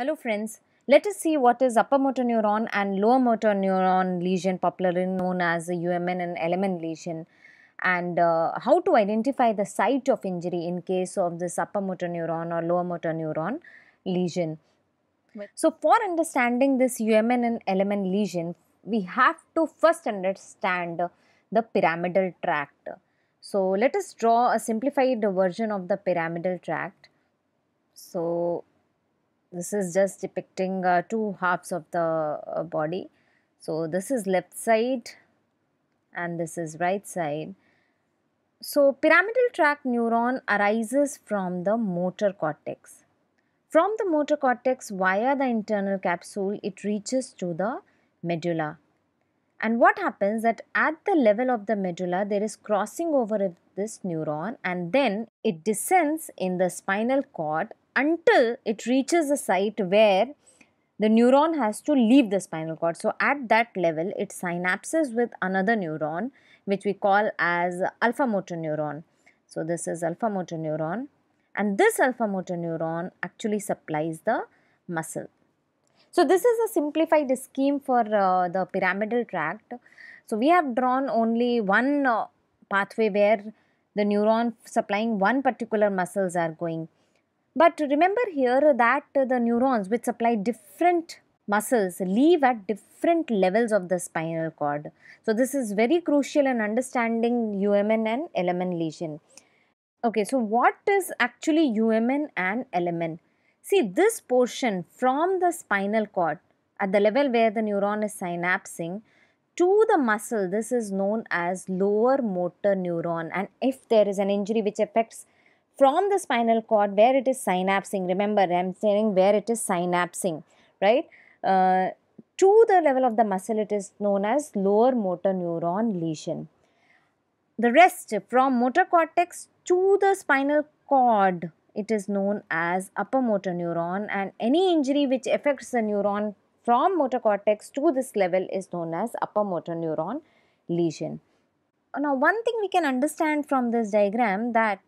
Hello friends, let us see what is upper motor neuron and lower motor neuron lesion popularly known as UMN and LMN lesion and uh, how to identify the site of injury in case of this upper motor neuron or lower motor neuron lesion. So for understanding this UMN and LMN lesion, we have to first understand the pyramidal tract. So let us draw a simplified version of the pyramidal tract. So this is just depicting uh, two halves of the uh, body so this is left side and this is right side so pyramidal tract neuron arises from the motor cortex from the motor cortex via the internal capsule it reaches to the medulla and what happens that at the level of the medulla there is crossing over of this neuron and then it descends in the spinal cord until it reaches a site where the neuron has to leave the spinal cord. So, at that level, it synapses with another neuron, which we call as alpha motor neuron. So, this is alpha motor neuron, and this alpha motor neuron actually supplies the muscle. So, this is a simplified scheme for uh, the pyramidal tract. So, we have drawn only one uh, pathway where the neuron supplying one particular muscles are going. But remember here that the neurons which supply different muscles leave at different levels of the spinal cord. So, this is very crucial in understanding UMN and LMN lesion. Okay, so what is actually UMN and LMN? See, this portion from the spinal cord at the level where the neuron is synapsing to the muscle, this is known as lower motor neuron. And if there is an injury which affects from the spinal cord where it is synapsing. Remember, I'm saying where it is synapsing, right? Uh, to the level of the muscle, it is known as lower motor neuron lesion. The rest from motor cortex to the spinal cord, it is known as upper motor neuron and any injury which affects the neuron from motor cortex to this level is known as upper motor neuron lesion. Now, one thing we can understand from this diagram that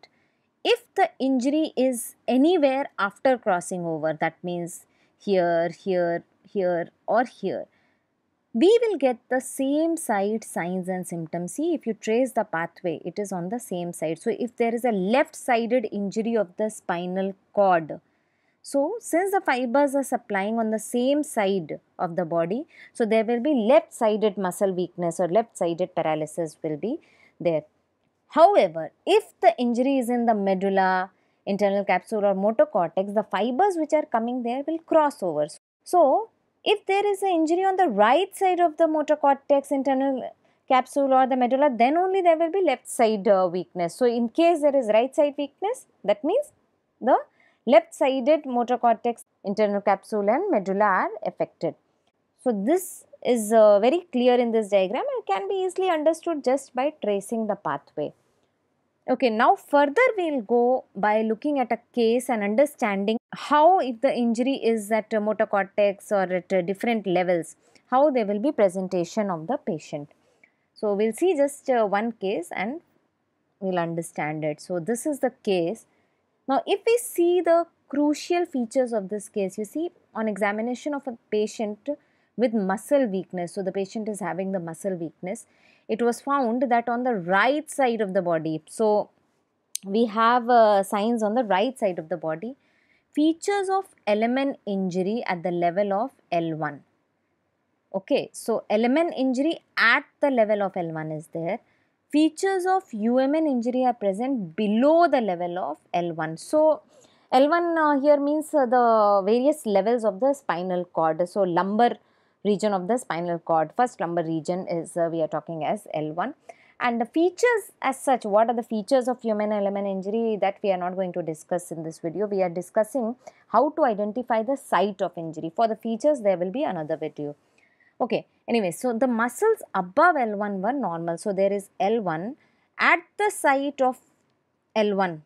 if the injury is anywhere after crossing over, that means here, here, here, or here, we will get the same side signs and symptoms. See, if you trace the pathway, it is on the same side. So, if there is a left-sided injury of the spinal cord, so since the fibers are supplying on the same side of the body, so there will be left-sided muscle weakness or left-sided paralysis will be there. However, if the injury is in the medulla, internal capsule or motor cortex, the fibers which are coming there will cross over. So, if there is an injury on the right side of the motor cortex, internal capsule or the medulla, then only there will be left side uh, weakness. So, in case there is right side weakness, that means the left sided motor cortex, internal capsule and medulla are affected. So, this is uh, very clear in this diagram and can be easily understood just by tracing the pathway. Okay, now further we will go by looking at a case and understanding how if the injury is at motor cortex or at uh, different levels, how there will be presentation of the patient. So, we will see just uh, one case and we will understand it. So, this is the case. Now, if we see the crucial features of this case, you see on examination of a patient, with muscle weakness. So, the patient is having the muscle weakness. It was found that on the right side of the body, so we have uh, signs on the right side of the body, features of L1 injury at the level of L1. Okay, so L1 injury at the level of L1 is there. Features of UMN injury are present below the level of L1. So, L1 uh, here means uh, the various levels of the spinal cord. So, lumbar region of the spinal cord. First lumbar region is uh, we are talking as L1 and the features as such what are the features of human element injury that we are not going to discuss in this video we are discussing how to identify the site of injury for the features there will be another video okay anyway so the muscles above l1 were normal so there is l1 at the site of l1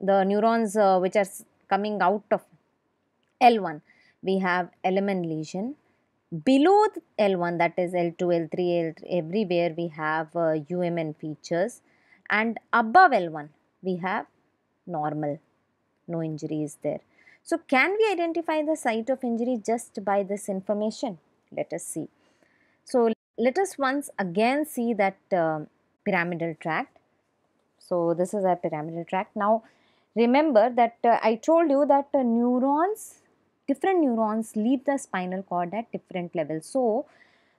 the neurons uh, which are coming out of l1 we have element lesion Below L1, that is L2, L3, L3 everywhere we have uh, UMN features and above L1 we have normal, no injury is there. So can we identify the site of injury just by this information? Let us see. So let us once again see that uh, pyramidal tract. So this is our pyramidal tract. Now remember that uh, I told you that uh, neurons different neurons leave the spinal cord at different levels. So,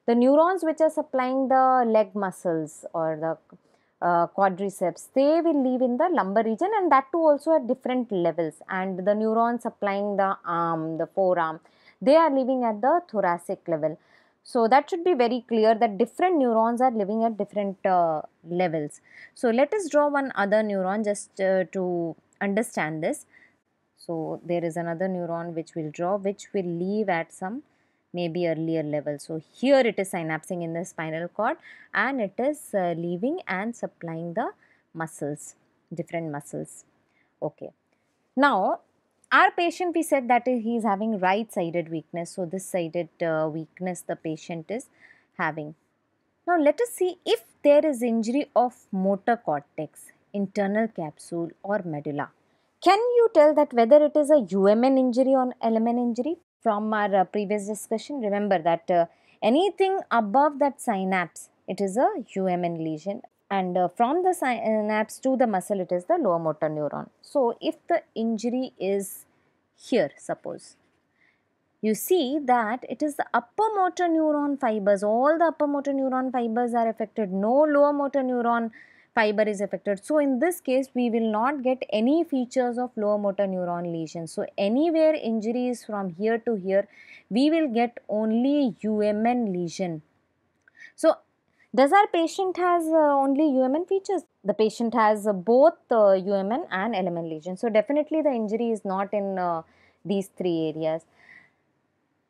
the neurons which are supplying the leg muscles or the uh, quadriceps they will leave in the lumbar region and that too also at different levels and the neurons supplying the arm the forearm they are living at the thoracic level so that should be very clear that different neurons are living at different uh, levels so let us draw one other neuron just uh, to understand this so there is another neuron which will draw which will leave at some maybe earlier level so here it is synapsing in the spinal cord and it is uh, leaving and supplying the muscles different muscles okay now our patient we said that he is having right sided weakness so this sided uh, weakness the patient is having now let us see if there is injury of motor cortex internal capsule or medulla can you tell that whether it is a UMN injury or LMN injury? From our uh, previous discussion, remember that uh, anything above that synapse, it is a UMN lesion and uh, from the synapse to the muscle, it is the lower motor neuron. So, if the injury is here, suppose, you see that it is the upper motor neuron fibers, all the upper motor neuron fibers are affected, no lower motor neuron fiber is affected. So in this case, we will not get any features of lower motor neuron lesion. So anywhere injuries from here to here, we will get only UMN lesion. So does our patient has uh, only UMN features? The patient has uh, both uh, UMN and LMN lesion. So definitely the injury is not in uh, these three areas.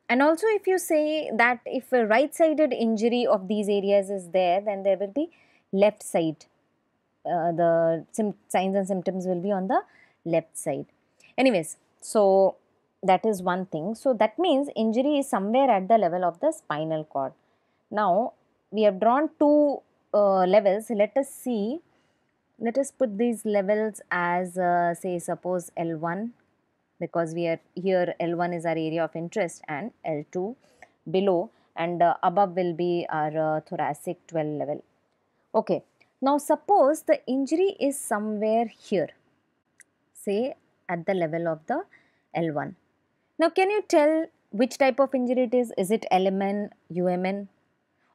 And also if you say that if a right-sided injury of these areas is there, then there will be left side uh, the signs and symptoms will be on the left side anyways so that is one thing so that means injury is somewhere at the level of the spinal cord now we have drawn two uh, levels let us see let us put these levels as uh, say suppose L1 because we are here L1 is our area of interest and L2 below and uh, above will be our uh, thoracic 12 level okay now suppose the injury is somewhere here, say at the level of the L1. Now can you tell which type of injury it is? Is it LMN, UMN?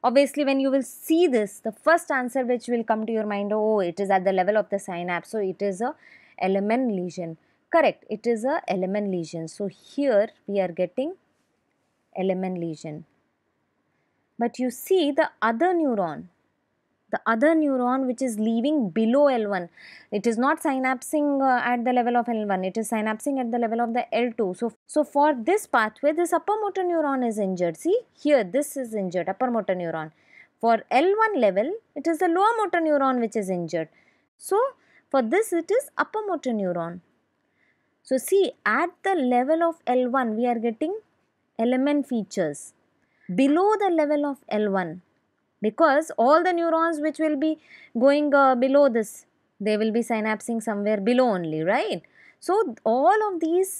Obviously when you will see this, the first answer which will come to your mind, oh it is at the level of the synapse, so it is a LMN lesion. Correct, it is a LMN lesion. So here we are getting LMN lesion. But you see the other neuron, the other neuron which is leaving below L1. It is not synapsing uh, at the level of L1, it is synapsing at the level of the L2. So, so for this pathway, this upper motor neuron is injured. See, here this is injured, upper motor neuron. For L1 level, it is the lower motor neuron which is injured. So, for this it is upper motor neuron. So, see at the level of L1 we are getting element features. Below the level of L1 because all the neurons which will be going uh, below this they will be synapsing somewhere below only right so all of these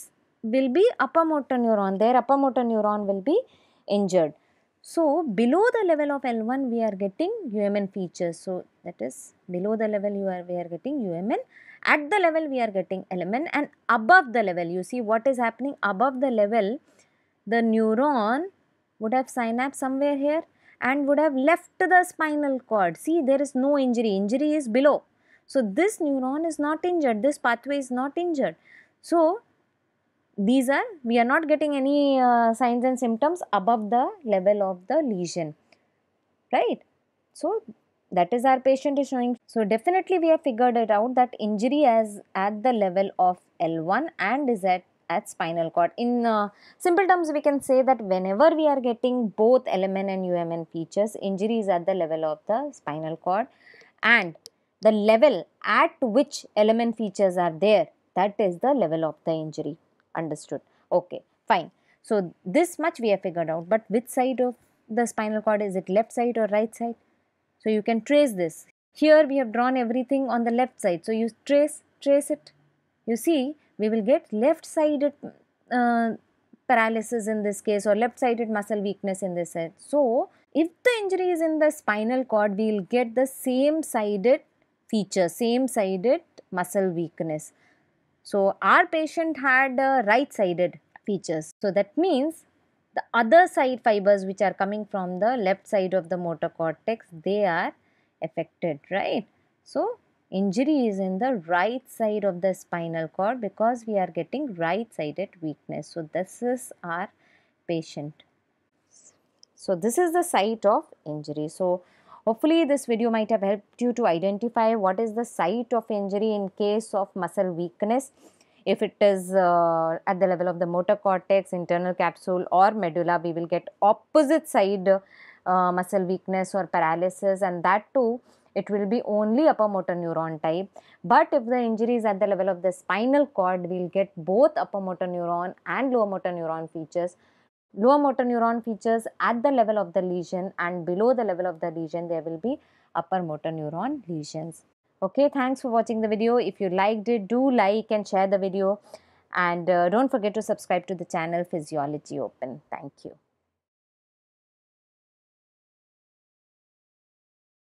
will be upper motor neuron their upper motor neuron will be injured so below the level of l1 we are getting umn features so that is below the level you are we are getting umn at the level we are getting lmn and above the level you see what is happening above the level the neuron would have synapse somewhere here and would have left the spinal cord. See, there is no injury. Injury is below. So, this neuron is not injured. This pathway is not injured. So, these are, we are not getting any uh, signs and symptoms above the level of the lesion. Right? So, that is our patient is showing. So, definitely we have figured it out that injury is at the level of L1 and is at at spinal cord. In uh, simple terms, we can say that whenever we are getting both LMN and UMN features, injury is at the level of the spinal cord and the level at which LMN features are there, that is the level of the injury. Understood. Okay, fine. So, this much we have figured out, but which side of the spinal cord is it left side or right side? So, you can trace this. Here we have drawn everything on the left side. So, you trace, trace it. You see we will get left sided uh, paralysis in this case or left sided muscle weakness in this head. So, if the injury is in the spinal cord, we will get the same sided feature, same sided muscle weakness. So, our patient had uh, right sided features. So, that means the other side fibers which are coming from the left side of the motor cortex, they are affected, right? So, injury is in the right side of the spinal cord because we are getting right sided weakness. So, this is our patient. So, this is the site of injury. So, hopefully this video might have helped you to identify what is the site of injury in case of muscle weakness. If it is uh, at the level of the motor cortex, internal capsule or medulla, we will get opposite side uh, muscle weakness or paralysis and that too it will be only upper motor neuron type. But if the injury is at the level of the spinal cord, we'll get both upper motor neuron and lower motor neuron features. Lower motor neuron features at the level of the lesion and below the level of the lesion, there will be upper motor neuron lesions. Okay, thanks for watching the video. If you liked it, do like and share the video. And uh, don't forget to subscribe to the channel Physiology Open. Thank you.